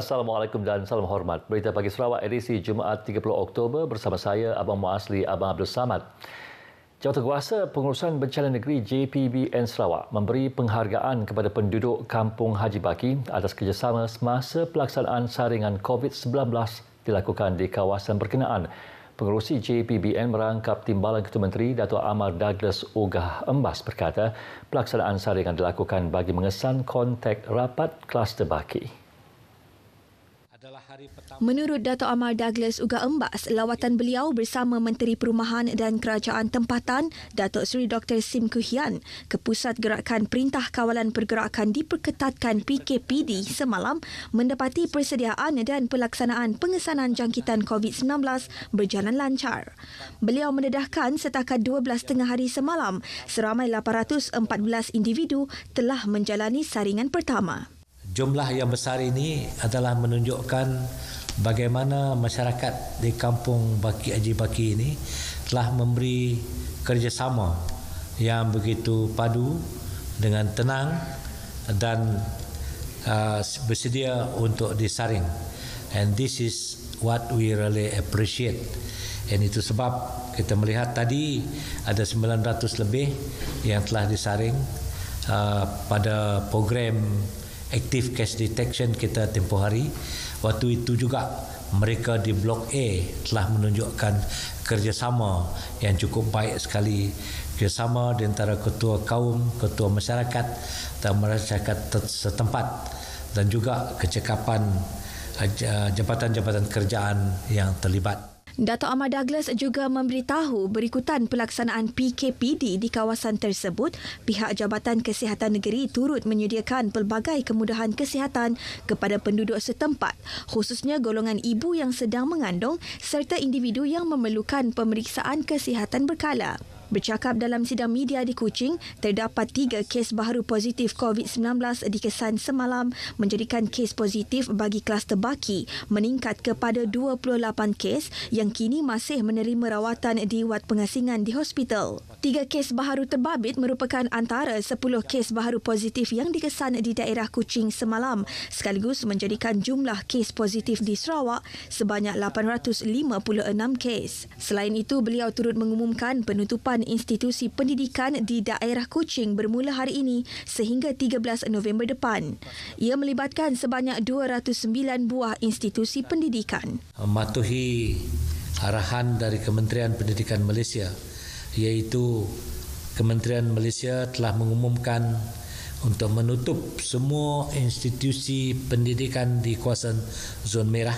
Assalamualaikum dan salam hormat. Berita pagi Sarawak edisi Jumaat 30 Oktober bersama saya Abang Muasli Abang Abdul Samad. Jawatan Pengurusan Bencana Negeri JPBN Sarawak memberi penghargaan kepada penduduk Kampung Haji Baki atas kerjasama semasa pelaksanaan saringan COVID-19 dilakukan di kawasan berkenaan. Pengurusi JPBN merangkap Timbalan Ketua Menteri Datuk Amar Douglas Ogah Embas berkata pelaksanaan saringan dilakukan bagi mengesan kontak rapat kluster baki. Menurut Dato' Amar Douglas Uga Embas, lawatan beliau bersama Menteri Perumahan dan Kerajaan Tempatan, Dato' Seri Dr. Sim Kuhian, ke Pusat Gerakan Perintah Kawalan Pergerakan Diperketatkan PKPD semalam mendapati persediaan dan pelaksanaan pengesanan jangkitan COVID-19 berjalan lancar. Beliau mendedahkan setakat 12 tengah hari semalam, seramai 814 individu telah menjalani saringan pertama. Jumlah yang besar ini adalah menunjukkan bagaimana masyarakat di kampung Baki Haji Baki ini telah memberi kerjasama yang begitu padu dengan tenang dan uh, bersedia untuk disaring. And this is what we really appreciate. And itu sebab kita melihat tadi ada 900 lebih yang telah disaring uh, pada program aktif case detection kita tempoh hari. Waktu itu juga mereka di blok A telah menunjukkan kerjasama yang cukup baik sekali kerjasama di antara ketua kaum, ketua masyarakat dan masyarakat setempat dan juga kecekapan eh, jabatan-jabatan kerjaan yang terlibat. Dato' Ahmad Douglas juga memberitahu berikutan pelaksanaan PKPD di kawasan tersebut, pihak Jabatan Kesihatan Negeri turut menyediakan pelbagai kemudahan kesihatan kepada penduduk setempat, khususnya golongan ibu yang sedang mengandung serta individu yang memerlukan pemeriksaan kesihatan berkala. Bercakap dalam sidang media di Kuching, terdapat tiga kes baru positif COVID-19 dikesan semalam menjadikan kes positif bagi kluster baki meningkat kepada 28 kes yang kini masih menerima rawatan di wad pengasingan di hospital. Tiga kes baru terbabit merupakan antara 10 kes baru positif yang dikesan di daerah Kuching semalam sekaligus menjadikan jumlah kes positif di Sarawak sebanyak 856 kes. Selain itu, beliau turut mengumumkan penutupan pembukaan institusi pendidikan di daerah Kuching bermula hari ini sehingga 13 November depan. Ia melibatkan sebanyak 209 buah institusi pendidikan. Mematuhi arahan dari Kementerian Pendidikan Malaysia iaitu Kementerian Malaysia telah mengumumkan untuk menutup semua institusi pendidikan di kawasan zon merah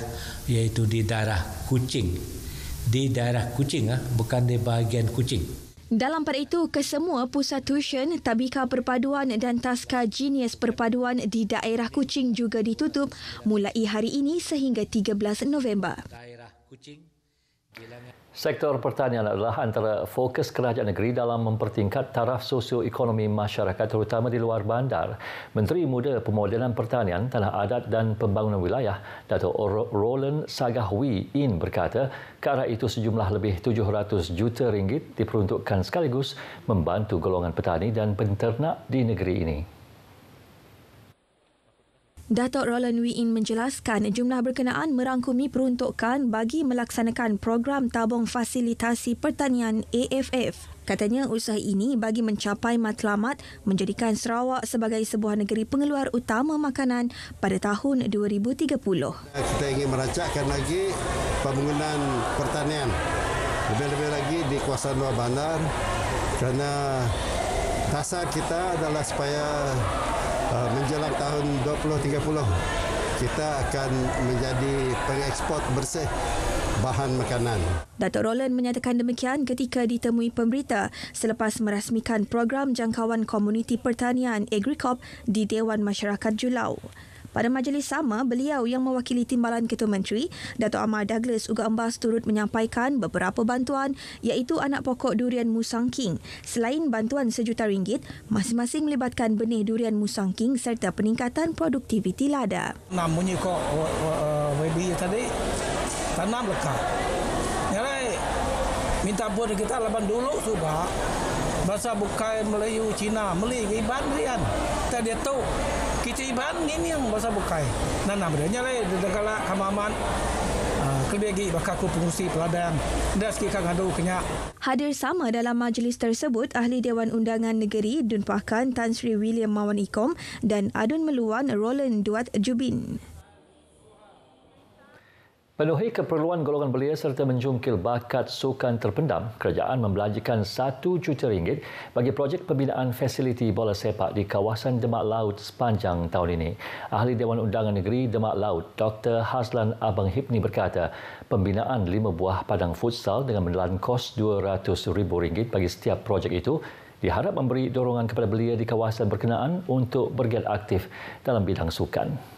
iaitu di daerah Kuching di daerah Kuching ah, bukan di bahagian Kuching dalam pada itu, kesemua pusat tuition, tabika perpaduan dan taska genius perpaduan di daerah Kuching juga ditutup mulai hari ini sehingga 13 November. Sektor pertanian adalah antara fokus kerajaan negeri dalam mempertingkat taraf sosioekonomi masyarakat terutama di luar bandar. Menteri Muda Pemodelan Pertanian, Tanah Adat dan Pembangunan Wilayah, Datuk Roland Sagahwi In berkata, ke arah itu sejumlah lebih 700 juta ringgit diperuntukkan sekaligus membantu golongan petani dan penternak di negeri ini. Datuk Roland Wein menjelaskan jumlah berkenaan merangkumi peruntukan bagi melaksanakan program tabung fasilitasi pertanian AFF. Katanya usaha ini bagi mencapai matlamat menjadikan Sarawak sebagai sebuah negeri pengeluar utama makanan pada tahun 2030. Kita ingin merancangkan lagi pembangunan pertanian. Lebih-lebih lagi di kawasan luar bandar kerana dasar kita adalah supaya Ah, menjelang tahun 2030 kita akan menjadi pengekspor bersih bahan makanan. Datuk Roland menyatakan demikian ketika ditemui pemberita selepas merasmikan program jangkauan komuniti pertanian Agricop di Dewan Masyarakat Julau. Pada majlis sama, beliau yang mewakili timbalan Ketua Menteri, Dato' Amar Douglas Uga Embas turut menyampaikan beberapa bantuan iaitu anak pokok durian Musang King. Selain bantuan sejuta ringgit, masing-masing melibatkan benih durian Musang King serta peningkatan produktiviti lada. Namanya kok WB uh, tadi, tanam lekat. Minta buat kita lapan dulu Cuba, Bahasa bukan Melayu, Cina, Melayu, Iban, Rian. dia tahu kita iban ini yang bahasa bukai nana berdanya lah ya degala kamaman ah, kebegi bakal aku pengusi peladang dan sikit kak ngadu kenyak Hadir sama dalam majlis tersebut, Ahli Dewan Undangan Negeri Dun Pakan Tan Sri William Mawan Ikom dan Adun Meluan Roland Duat Jubin. Menuhi keperluan golongan belia serta menjungkil bakat sukan terpendam, kerajaan membelanjakan satu juta ringgit bagi projek pembinaan fasiliti bola sepak di kawasan Demak Laut sepanjang tahun ini. Ahli Dewan Undangan Negeri Demak Laut, Dr. haslan Abang Hipni berkata, pembinaan lima buah padang futsal dengan menelan kos dua ratus ribu ringgit bagi setiap projek itu diharap memberi dorongan kepada belia di kawasan berkenaan untuk bergerak aktif dalam bidang sukan.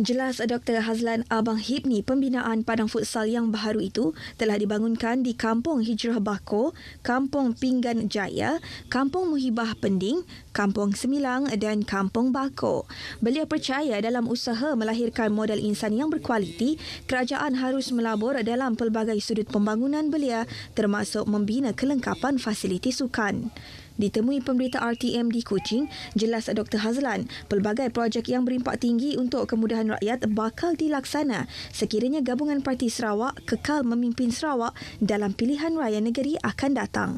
Jelas Dr. Hazlan Abang Hibni, pembinaan padang futsal yang baru itu telah dibangunkan di Kampung Hijrah Bako, Kampung Pinggan Jaya, Kampung Muhibah Pending, Kampung Semilang dan Kampung Bako. Beliau percaya dalam usaha melahirkan modal insan yang berkualiti, kerajaan harus melabur dalam pelbagai sudut pembangunan belia termasuk membina kelengkapan fasiliti sukan. Ditemui pemberita RTM di Kuching, jelas Dr. Hazlan, pelbagai projek yang berimpak tinggi untuk kemudahan rakyat bakal dilaksana sekiranya gabungan parti Sarawak kekal memimpin Sarawak dalam pilihan raya negeri akan datang.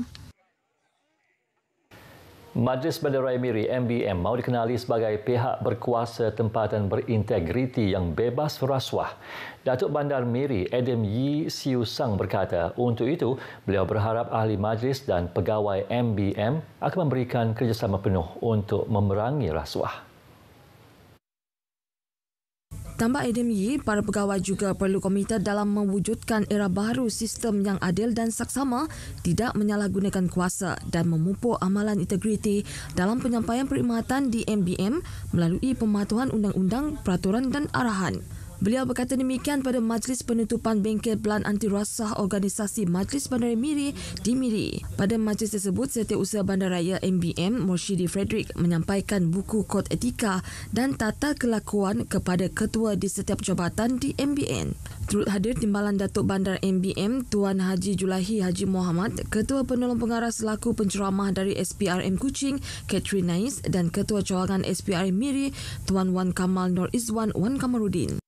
Majlis Bandaraya Miri MBM mahu dikenali sebagai pihak berkuasa tempatan berintegriti yang bebas rasuah. Datuk Bandar Miri Adam Yi Siu Sang berkata, untuk itu beliau berharap ahli majlis dan pegawai MBM akan memberikan kerjasama penuh untuk memerangi rasuah tambah Ademi, para pegawai juga perlu komited dalam mewujudkan era baru sistem yang adil dan saksama, tidak menyalahgunakan kuasa dan memupuk amalan integriti dalam penyampaian perkhidmatan di MBM melalui pematuhan undang-undang, peraturan dan arahan. Beliau berkata demikian pada majlis penutupan bengkel pelan anti rasah organisasi Majlis Bandaraya Miri di Miri. Pada majlis tersebut, Setiausaha Bandaraya MBM Morshidi Frederick menyampaikan buku kod etika dan tata kelakuan kepada ketua di setiap jabatan di MBN. Turut hadir Timbalan Datuk Bandar MBM Tuan Haji Julahi Haji Mohamad, Ketua Penolong Pengarah selaku penceramah dari SPRM Kuching, Catherine Nais dan Ketua Cawangan SPRM Miri Tuan Wan Kamal Nur Izwan Wan Kamarudin.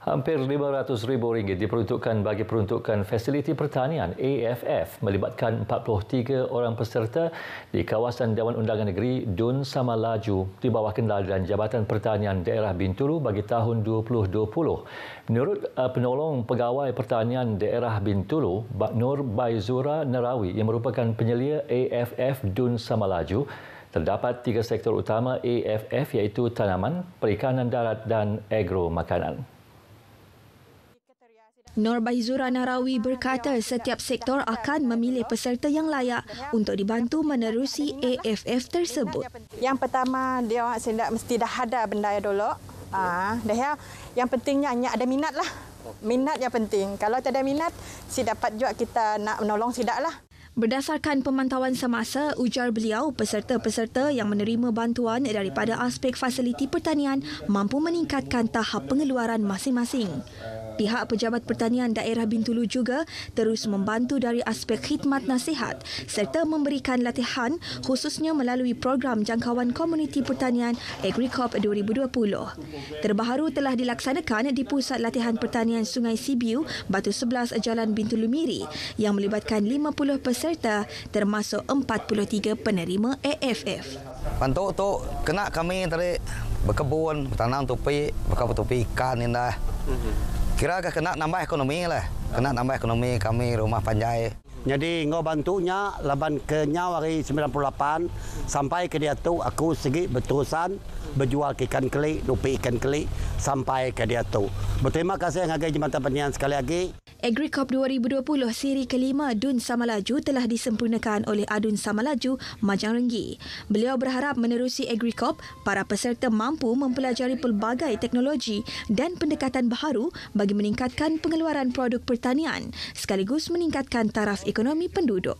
Hampir 500 ribu ringgit diperuntukkan bagi peruntukan fasiliti pertanian AFF melibatkan 43 orang peserta di kawasan Dewan Undangan Negeri Dun Samalaju di bawah kendali dan Jabatan Pertanian Daerah Bintulu bagi tahun 2020. Menurut eh, penolong pegawai pertanian Daerah Bintulu, Bak Nur Baizura Nerawi yang merupakan penyelia AFF Dun Samalaju, terdapat tiga sektor utama AFF iaitu tanaman, perikanan darat dan agro makanan. Norbaizura Narawi berkata setiap sektor akan memilih peserta yang layak untuk dibantu menerusi AFF tersebut. Yang pertama, dia sendak mesti dah ada benda dulu. Ah, dah ya. Yang pentingnya hanya ada minat lah. Minat yang penting. Kalau tak ada minat, si dapat juga kita nak menolong si lah. Berdasarkan pemantauan semasa, ujar beliau, peserta-peserta yang menerima bantuan daripada aspek fasiliti pertanian mampu meningkatkan tahap pengeluaran masing-masing. Pihak Pejabat Pertanian Daerah Bintulu juga terus membantu dari aspek khidmat nasihat serta memberikan latihan khususnya melalui program jangkauan komuniti pertanian AgriCorp 2020. Terbaru telah dilaksanakan di Pusat Latihan Pertanian Sungai Sibiu, Batu 11 Jalan Bintulu Miri yang melibatkan 50 peserta peserta termasuk 43 penerima AFF. Pantau tu kena kami tadi berkebun, bertanam tupi, berkebun tupi ikan ini dah. Mhm. Kira kena nambah ekonomi lah. Kena nambah ekonomi kami rumah panjai. Jadi ngau bantunya laban ke nyawa hari 98 sampai ke dia tu aku segi berterusan berjual ikan keli, nupi ikan keli sampai ke dia tu. Berterima kasih yang agak jemaat penyian sekali lagi. AgriCop 2020 siri kelima Dun Samalaju telah disempurnakan oleh Adun Samalaju Majang Renggi. Beliau berharap menerusi AgriCop, para peserta mampu mempelajari pelbagai teknologi dan pendekatan baharu bagi meningkatkan pengeluaran produk pertanian sekaligus meningkatkan taraf ekonomi penduduk.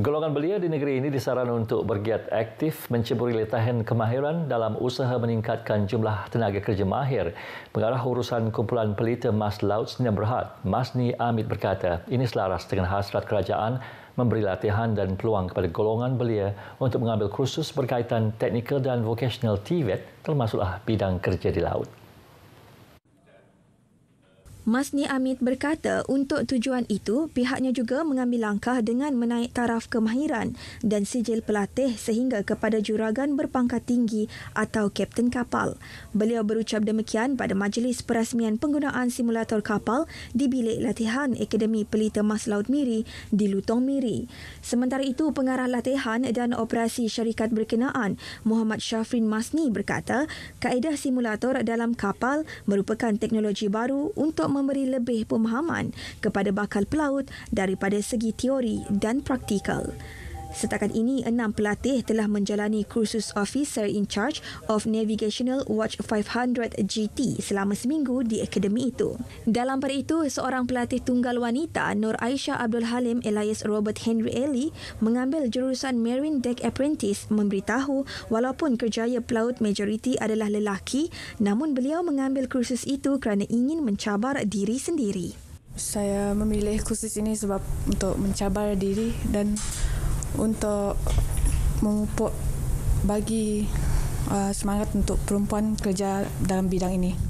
Golongan belia di negeri ini disaran untuk bergiat aktif menceburi letahan kemahiran dalam usaha meningkatkan jumlah tenaga kerja mahir. Pengarah urusan kumpulan pelita Mas Laut Sdn Berhad, Masni Amit berkata, ini selaras dengan hasrat kerajaan memberi latihan dan peluang kepada golongan belia untuk mengambil kursus berkaitan teknikal dan vocational TVET e termasuklah bidang kerja di laut. Masni Amit berkata untuk tujuan itu pihaknya juga mengambil langkah dengan menaik taraf kemahiran dan sijil pelatih sehingga kepada juragan berpangkat tinggi atau kapten kapal. Beliau berucap demikian pada majlis perasmian penggunaan simulator kapal di bilik latihan Akademi Pelita Mas Laut Miri di Lutong Miri. Sementara itu, pengarah latihan dan operasi syarikat berkenaan Muhammad Syafrin Masni berkata kaedah simulator dalam kapal merupakan teknologi baru untuk memberi lebih pemahaman kepada bakal pelaut daripada segi teori dan praktikal. Setakat ini, enam pelatih telah menjalani kursus Officer in Charge of Navigational Watch 500 GT selama seminggu di akademi itu. Dalam pada itu, seorang pelatih tunggal wanita, Nur Aisyah Abdul Halim Elias Robert Henry Ely, mengambil jurusan Marine Deck Apprentice memberitahu walaupun kerjaya pelaut majoriti adalah lelaki, namun beliau mengambil kursus itu kerana ingin mencabar diri sendiri. Saya memilih kursus ini sebab untuk mencabar diri dan untuk memupuk bagi uh, semangat untuk perempuan kerja dalam bidang ini.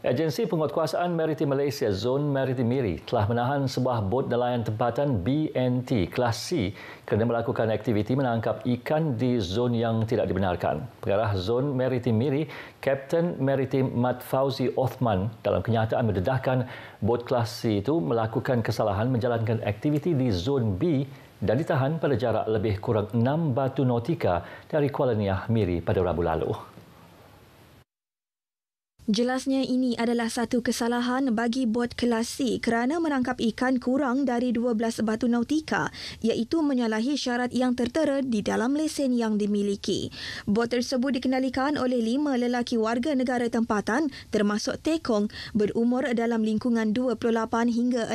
Agensi Penguatkuasaan Maritim Malaysia Zon Maritim Miri telah menahan sebuah bot nelayan tempatan BNT kelas C kerana melakukan aktiviti menangkap ikan di zon yang tidak dibenarkan. Pengarah Zon Maritim Miri, Kapten Maritim Mat Fauzi Othman dalam kenyataan mendedahkan bot kelas C itu melakukan kesalahan menjalankan aktiviti di zon B dan ditahan pada jarak lebih kurang 6 batu nautika dari Kuala Niah Miri pada Rabu lalu. Jelasnya ini adalah satu kesalahan bagi bot kelasi kerana menangkap ikan kurang dari 12 batu nautika iaitu menyalahi syarat yang tertera di dalam lesen yang dimiliki. Bot tersebut dikenalikan oleh lima lelaki warga negara tempatan termasuk Tekong berumur dalam lingkungan 28 hingga 68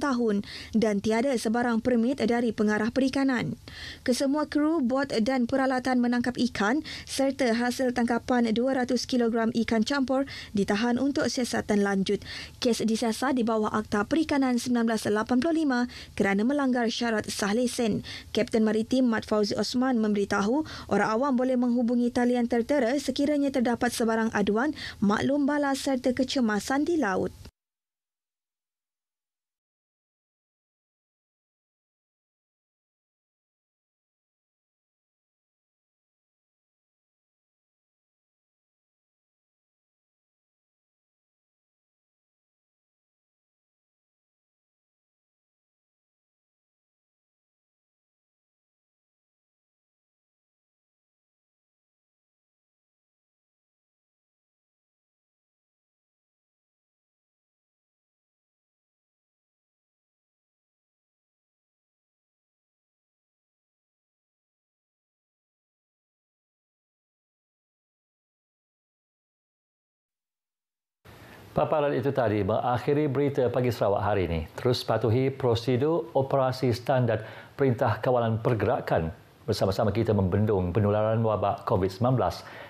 tahun dan tiada sebarang permit dari pengarah perikanan. Kesemua kru, bot dan peralatan menangkap ikan serta hasil tangkapan 200 kg ikan campur Kampur ditahan untuk siasatan lanjut. Kes disiasat di bawah Akta Perikanan 1985 kerana melanggar syarat sah lesen. Kapten Maritim Mat Fauzi Osman memberitahu orang awam boleh menghubungi talian tertera sekiranya terdapat sebarang aduan maklum balas serta kecemasan di laut. Paparan itu tadi mengakhiri berita pagi Sarawak hari ini. Terus patuhi prosedur operasi standar Perintah Kawalan Pergerakan bersama-sama kita membendung penularan wabak COVID-19.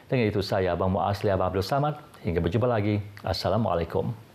Dengan itu saya, Abang Muaz Abdul Samad. Hingga berjumpa lagi. Assalamualaikum.